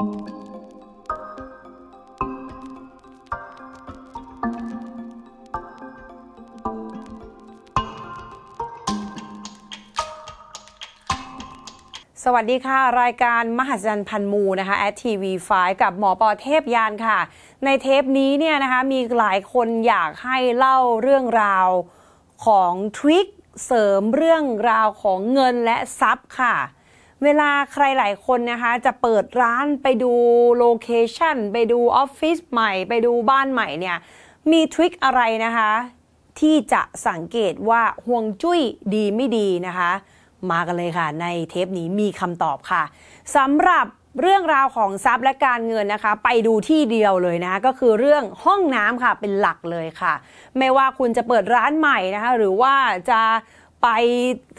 สวัสดีค่ะ รายการมหัศจรรย์พันมูนะคะแอดทีวีไฟกับหมอปอเทพยานค่ะ ในเทปนี้เนี่ยนะคะมีหลายคนอยากให้เล่าเรื่องราวของทริคเสริมเรื่องราวของเงินและทรัพย์ค่ะเวลาใครหลายคนนะคะ จะเปิดร้านไปดูโลเคชันไปดูออฟฟิศใหม่ ไปดูบ้านใหม่เนี่ย มีทริคอะไรนะคะที่จะสังเกตว่าห่วงจุ้ยดีไม่ดีนะคะ มากันเลยค่ะ ในเทปนี้มีคำตอบค่ะสำหรับเรื่องราวของทรัพย์และการเงินนะคะ ไปดูที่เดียวเลยนะก็คือเรื่องห้องน้ำค่ะเป็นหลักเลยค่ะไม่ว่าคุณจะเปิดร้านใหม่นะคะหรือว่าจะไป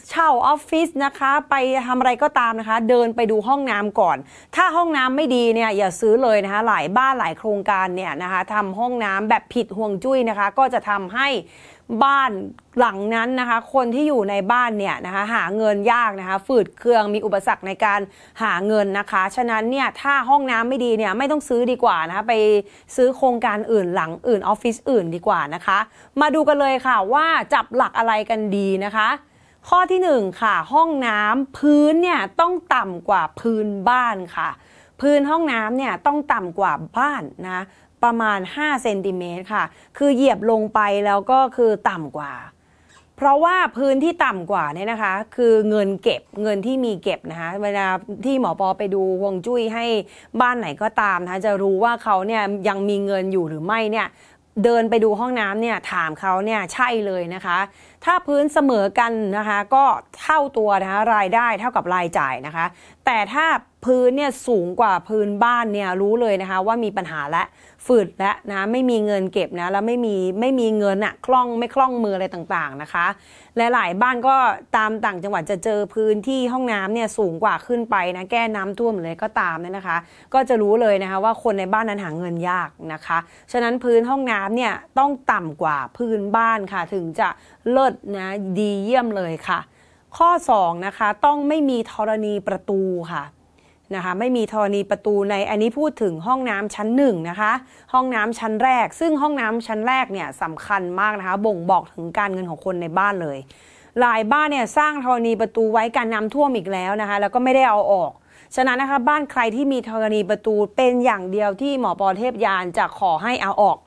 เช่าออฟฟิศนะคะ ไปทำอะไรก็ตามนะคะ เดินไปดูห้องน้ำก่อน ถ้าห้องน้ำไม่ดีเนี่ย อย่าซื้อเลยนะคะ หลายบ้านหลายโครงการเนี่ยนะคะทำห้องน้ำแบบผิดห่วงจุ้ยนะคะ ก็จะทำให้บ้านหลังนั้นนะคะ คนที่อยู่ในบ้านเนี่ยนะคะ หาเงินยากนะคะ ฝืดเครื่องมีอุปสรรคในการหาเงินนะคะ ฉะนั้นเนี่ยถ้าห้องน้ำไม่ดีเนี่ยไม่ต้องซื้อดีกว่านะคะ ไปซื้อโครงการอื่นหลังอื่นออฟฟิศอื่นดีกว่านะคะ มาดูกันเลยค่ะว่าจับหลักอะไรกันดีนะคะ ข้อที่1ค่ะห้องน้ำพื้นเนี่ยต้องต่ำกว่าพื้นบ้านค่ะ พื้นห้องน้ำเนี่ยต้องต่ำกว่าบ้านนะประมาณ5เซนติเมตรค่ะ คือเหยียบลงไปแล้วก็คือต่ำกว่า เพราะว่าพื้นที่ต่ำกว่าเนี่ยนะคะ คือเงินเก็บเงินที่มีเก็บนะคะ เวลาที่หมอปอไปดูฮวงจุ้ยให้บ้านไหนก็ตามนะคะจะรู้ว่าเขาเนี่ยยังมีเงินอยู่หรือไม่เนี่ยเดินไปดูห้องน้ำเนี่ยถามเขาเนี่ยใช่เลยนะคะ ถ้าพื้นเสมอกันนะคะก็เท่าตัวนะคะรายได้เท่ากับรายจ่ายนะคะ แต่ถ้าพื้นเนี่ยสูงกว่าพื้นบ้านเนี่ยรู้เลยนะคะ ว่ามีปัญหาและฝืดและนะไม่มีเงินเก็บนะ แล้วไม่มีไม่มีเงินอะคล่องไม่คล่องมืออะไรต่างๆนะคะและหลายบ้านก็ตามต่าง จังหวัดจะเจอพื้นที่ห้องน้ำเนี่ยสูงกว่าขึ้นไปนะแก้น้ำท่วมเลยก็ตามเนี่ยนะคะ ก็จะรู้เลยนะคะ ว่าคนในบ้านนั้นหาเงินยากนะคะฉะนั้นพื้นห้องน้ำเนี่ยต้องต่ำกว่าพื้นบ้านค่ะ ถึงจะเลิศนะดีเยี่ยมเลยค่ะ ข้อ2นะคะต้องไม่มีธรณีประตูค่ะนะคะไม่มีธรณีประตูในอันนี้พูดถึงห้องน้ำชั้นหนึ่งนะคะ ห้องน้ำชั้นแรก ซึ่งห้องน้ำชั้นแรกเนี่ยสำคัญมากนะคะบ่งบอกถึงการเงินของคนในบ้านเลย หลายบ้านเนี่ย สร้างธรณีประตูไว้การน้าท่วมอีกแล้วนะคะ แล้วก็ไม่ได้เอาออก ฉะนั้นนะคะ บ้านใครที่มีธรณีประตูเป็นอย่างเดียวที่หมอปอเทพยานจะขอให้เอาออก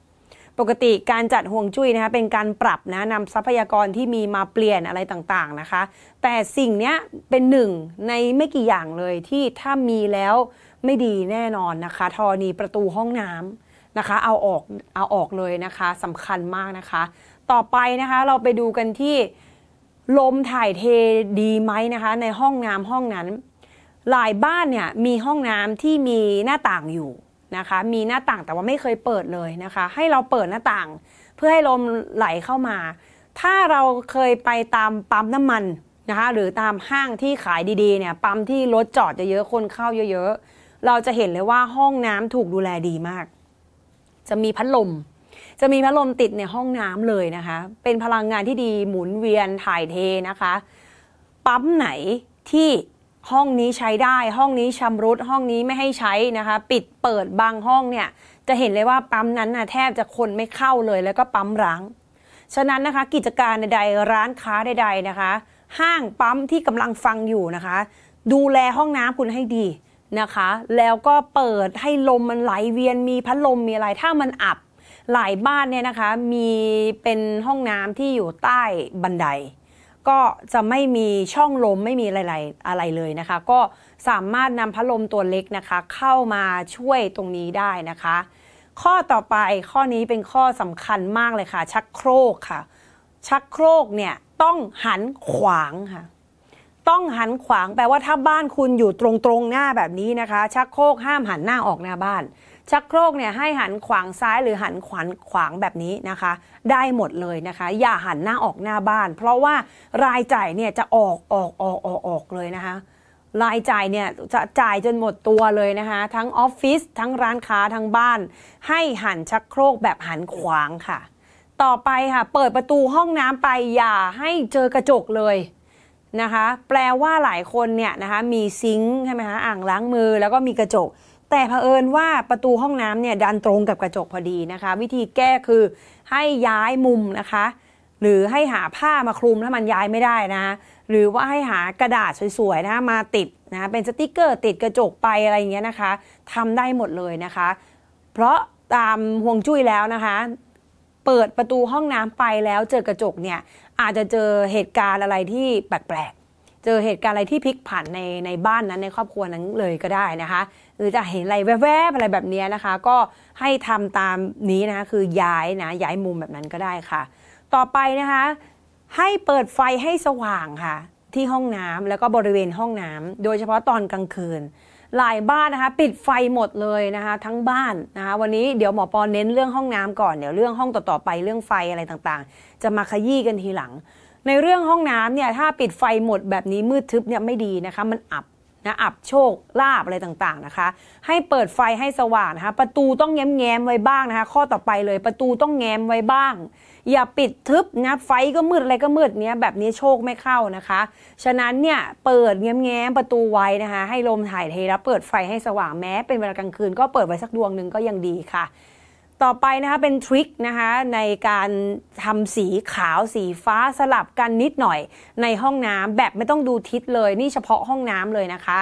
ปกติการจัดห่วงจุ้ยนะคะเป็นการปรับนะนำทรัพยากรที่มีมาเปลี่ยนอะไรต่างๆนะคะ แต่สิ่งนี้เป็นหนึ่งในไม่กี่อย่างเลยที่ถ้ามีแล้วไม่ดีแน่นอนนะคะทอนีประตูห้องน้ำนะคะเอาออกเอาออกเลยนะคะสำคัญมากนะคะ ต่อไปนะคะเราไปดูกันที่ ลมถ่ายเทดีไหมนะคะ ในห้องน้ำห้องนั้น หลายบ้านเนี่ยมีห้องน้ำที่มีหน้าต่างอยู่นะคะมีหน้าต่างแต่ว่าไม่เคยเปิดเลยนะคะ ให้เราเปิดหน้าต่าง เพื่อให้ลมไหลเข้ามา ถ้าเราเคยไปตามปั๊มน้ำมัน นะคะหรือตามห้างที่ขายดีๆเนี่ยปั๊มที่รถจอดเยอะๆคนเข้าเยอะๆเราจะเห็นเลยว่าห้องน้ำถูกดูแลดีมาก จะมีพัดลม จะมีพัดลมติดในห้องน้ำเลยนะคะ เป็นพลังงานที่ดีหมุนเวียนถ่ายเทนะคะ ปั๊มไหนที่ห้องนี้ใช้ได้ห้องนี้ชำรุดห้องนี้ไม่ให้ใช้นะคะ ปิดเปิดบางห้องเนี่ย จะเห็นเลยว่าปั๊มนั้นนะ่ะแทบจะคนไม่เข้าเลยแล้วก็ปั๊มร้างฉะนั้นนะคะกิจการใดๆร้านค้าใด ๆนะคะ ห้างปั๊มที่กำลังฟังอยู่นะคะ ดูแลห้องน้ำคุณให้ดีนะคะ แล้วก็เปิดให้ลมมันไหลเวียนมีพัดลมมีอะไรถ้ามันอับ หลายบ้านเนี่ยนะคะมีเป็นห้องน้ำที่อยู่ใต้บันไดก็จะไม่มีช่องลมไม่มีอะไรอะไรเลยนะคะ ก็สามารถนำพัดลมตัวเล็กนะคะ เข้ามาช่วยตรงนี้ได้นะคะ ข้อต่อไปข้อนี้เป็นข้อสำคัญมากเลยค่ะ ชักโครกค่ะ ชักโครกเนี่ยต้องหันขวางค่ะ ต้องหันขวางแปลว่าถ้าบ้านคุณอยู่ตรงๆหน้าแบบนี้นะคะ ชักโครกห้ามหันหน้าออกหน้าบ้านชักโครกเนี่ยให้หันขวางซ้ายหรือหันขวานขวางแบบนี้นะคะ ได้หมดเลยนะคะ อย่าหันหน้าออกหน้าบ้าน เพราะว่ารายจ่ายเนี่ยจะออกออกออกออกออกเลยนะคะรายจ่ายเนี่ยจะจ่ายจนหมดตัวเลยนะคะ ทั้งออฟฟิศทั้งร้านค้าทั้งบ้าน ให้หันชักโครกแบบหันขวางค่ะ ต่อไปค่ะเปิดประตูห้องน้ำไปอย่าให้เจอกระจกเลยนะคะแปลว่าหลายคนเนี่ยนะคะมีซิงค์ใช่ไหมคะอ่างล้างมือแล้วก็มีกระจกแต่เผอิญว่าประตูห้องน้ำเนี่ยดันตรงกับกระจกพอดีนะคะ วิธีแก้คือให้ย้ายมุมนะคะ หรือให้หาผ้ามาคลุมถ้ามันย้ายไม่ได้นะหรือว่าให้หากระดาษสวยๆนะมาติดนะเป็นสติกเกอร์ติดกระจกไปอะไรอย่างเงี้ยนะคะทำได้หมดเลยนะคะ เพราะตามห่วงจุ้ยแล้วนะคะ เปิดประตูห้องน้ำไปแล้วเจอกระจกเนี่ยอาจจะเจอเหตุการณ์อะไรที่แปลกเจอเหตุการณ์อะไรที่พลิกผันในในบ้านนั้นในครอบครัวนั้นเลยก็ได้นะคะ หรือจะเห็นอะไรแวบๆอะไรแบบนี้นะคะ ก็ให้ทำตามนี้นะคะคือย้ายนะย้ายมุมแบบนั้นก็ได้ค่ะ ต่อไปนะคะ ให้เปิดไฟให้สว่างค่ะที่ห้องน้ำแล้วก็บริเวณห้องน้ำ โดยเฉพาะตอนกลางคืน หลายบ้านนะคะ ปิดไฟหมดเลยนะคะ ทั้งบ้านนะคะวันนี้เดี๋ยวหมอปอนเน้นเรื่องห้องน้ำก่อนเดี๋ยวเรื่องห้องต่อๆไปเรื่องไฟอะไรต่างๆ จะมาขยี้กันทีหลังในเรื่องห้องน้ำเนี่ยถ้าปิดไฟหมดแบบนี้มืดทึบเนี่ยไม่ดีนะคะ มันอับนะอับโชคลาบอะไรต่างๆนะคะ ให้เปิดไฟให้สว่างนะคะ ประตูต้องแง้มๆไว้บ้างนะคะ ข้อต่อไปเลยประตูต้องแง้มไว้บ้าง อย่าปิดทึบนะไฟก็มืดอะไรก็มืดเนี้ยแบบนี้โชคไม่เข้านะคะ ฉะนั้นเนี่ยเปิดแง้มๆประตูไว้นะคะ ให้ลมถ่ายเทแล้วเปิดไฟให้สว่างแม้ เป็นเวลากลางคืนก็เปิดไว้สักดวงหนึ่งก็ยังดีค่ะต่อไปนะคะเป็นทริคนะคะในการทำสีขาวสีฟ้าสลับกันนิดหน่อยในห้องน้ำแบบไม่ต้องดูทิศเลยนี่เฉพาะห้องน้ำเลยนะคะ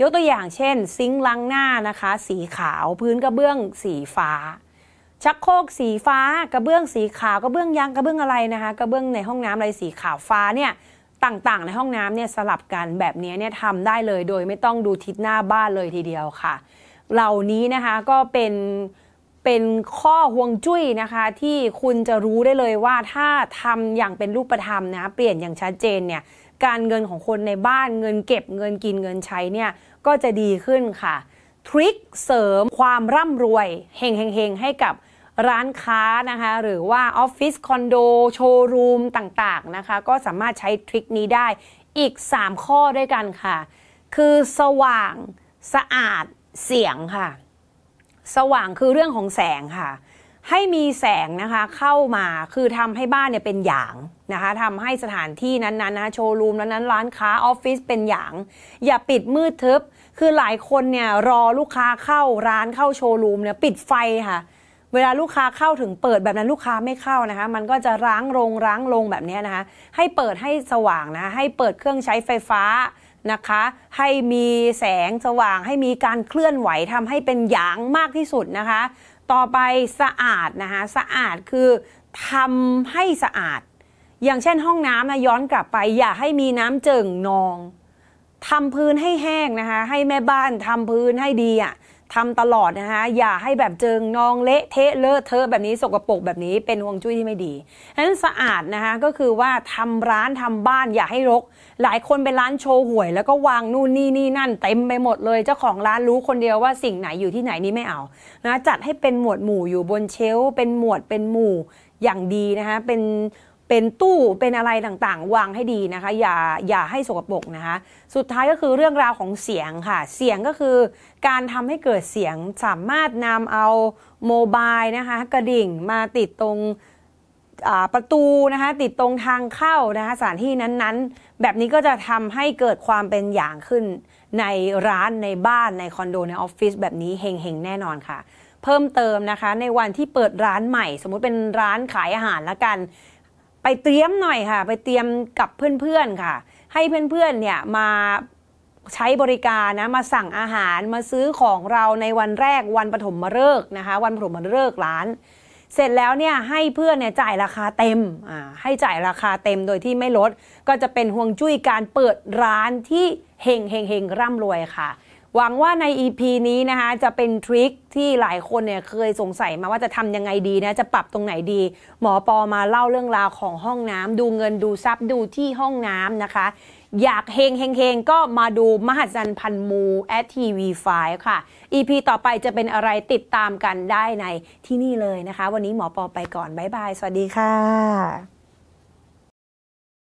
ยกตัวอย่างเช่น ซิงค์ล้างหน้านะคะ สีขาวพื้นกระเบื้องสีฟ้า ชักโครกสีฟ้ากระเบื้องสีขาวกระเบื้องยางกระเบื้องอะไรนะคะกระเบื้องในห้องน้ำอะไรสีขาวฟ้าเนี่ยต่างๆ ในห้องน้ำเนี่ยสลับกันแบบนี้เนี่ยทำได้เลยโดยไม่ต้องดูทิศหน้าบ้านเลยทีเดียวค่ะ เหล่านี้นะคะก็เป็นเป็นข้อห่วงจุ้ยนะคะที่คุณจะรู้ได้เลยว่าถ้าทำอย่างเป็นรูปธรรมนะ เปลี่ยนอย่างชัดเจนเนี่ยการเงินของคนในบ้านเงินเก็บเงินกินเงินใช้เนี่ยก็จะดีขึ้นค่ะทริคเสริมความร่ำรวยเฮงเฮงให้กับร้านค้านะคะ หรือว่าออฟฟิศคอนโดโชว์รูมต่างๆนะคะ ก็สามารถใช้ทริคนี้ได้อีก 3 ข้อด้วยกันค่ะ คือสว่าง สะอาดเสียงค่ะสว่างคือเรื่องของแสงค่ะให้มีแสงนะคะเข้ามาคือทำให้บ้านเนี่ยเป็นอย่างนะคะทำให้สถานที่นั้นๆนะโชว์รูมนั้นๆร้านค้าออฟฟิศเป็นอย่าง อย่าปิดมืดทึบ คือหลายคนเนี่ยรอลูกค้าเข้าร้านเข้าโชว์รูมเนี่ยปิดไฟค่ะเวลาลูกค้าเข้าถึงเปิดแบบนั้นลูกค้าไม่เข้านะคะมันก็จะร้างลงร้างลงแบบนี้นะคะให้เปิดให้สว่างนะให้เปิดเครื่องใช้ไฟฟ้านะคะให้มีแสงสว่าง ให้มีการเคลื่อนไหวทำให้เป็นหยางมากที่สุดนะคะต่อไปสะอาดนะคะสะอาดคือทำให้สะอาด อย่างเช่นห้องน้ำนะย้อนกลับไปอย่าให้มีน้ำเจิ่งนองทำพื้นให้แห้งนะคะให้แม่บ้านทำพื้นให้ดีอะ่ะทำตลอดนะคะ อย่าให้แบบเจิงนองเละเทะเลอะเทอะแบบนี้สกปรกแบบนี้เป็นห่วงจุ้ยที่ไม่ดีฉะนั้นสะอาดนะคะก็คือว่าทำร้านทำบ้านอย่าให้รก หลายคนเป็นร้านโชว์หวย แล้วก็วางนู่นนี่นี่นั่นเต็มไปหมดเลยเจ้าของร้านรู้คนเดียวว่าสิ่งไหนอยู่ที่ไหนนี่ไม่เอานะจัดให้เป็นหมวดหมู่อยู่บนเชลเป็นหมวดเป็นหมู่อย่างดีนะคะเป็นเป็นตู้เป็นอะไรต่างๆวางให้ดีนะคะอย่าอย่าให้สกปรกนะคะสุดท้ายก็คือเรื่องราวของเสียงค่ะ เสียงก็คือการทำให้เกิดเสียงสามารถนำเอาโมบายนะคะกระดิ่งมาติดตรงประตูนะคะติดตรงทางเข้านะคะสถานที่นั้นๆ แบบนี้ก็จะทำให้เกิดความเป็นอย่างขึ้นในร้านในบ้านในคอนโดในออฟฟิศแบบนี้เฮงๆแน่นอนค่ะ เพิ่มเติมนะคะ ในวันที่เปิดร้านใหม่ สมมุติเป็นร้านขายอาหารละกันไปเตรียมหน่อยค่ะ ไปเตรียมกับเพื่อนๆค่ะ ให้เพื่อนๆเนี่ยมาใช้บริการนะมาสั่งอาหารมาซื้อของเราในวันแรกวันปฐมมาเลิกนะคะ วันปฐมมาเลิกร้าน เสร็จแล้วเนี่ยให้เพื่อนเนี่ยจ่ายราคาเต็มอ่าให้จ่ายราคาเต็มโดยที่ไม่ลด ก็จะเป็นห่วงจุ้ยการเปิดร้านที่เฮงเฮงเฮงร่ำรวยค่ะหวังว่าใน EP นี้นะคะจะเป็นทริคที่หลายคนเนี่ยเคยสงสัยมาว่าจะทำยังไงดีนะจะปรับตรงไหนดี หมอปอมาเล่าเรื่องราวของห้องน้ำดูเงินดูทรัพย์ดูที่ห้องน้ำนะคะ อยากเฮงเฮงเฮงก็มาดูมหัศจรรย์พันมูแอทีวีไฟค่ะ EP ต่อไปจะเป็นอะไรติดตามกันได้ในที่นี่เลยนะคะ วันนี้หมอปอไปก่อน บ๊ายบาย สวัสดีค่ะ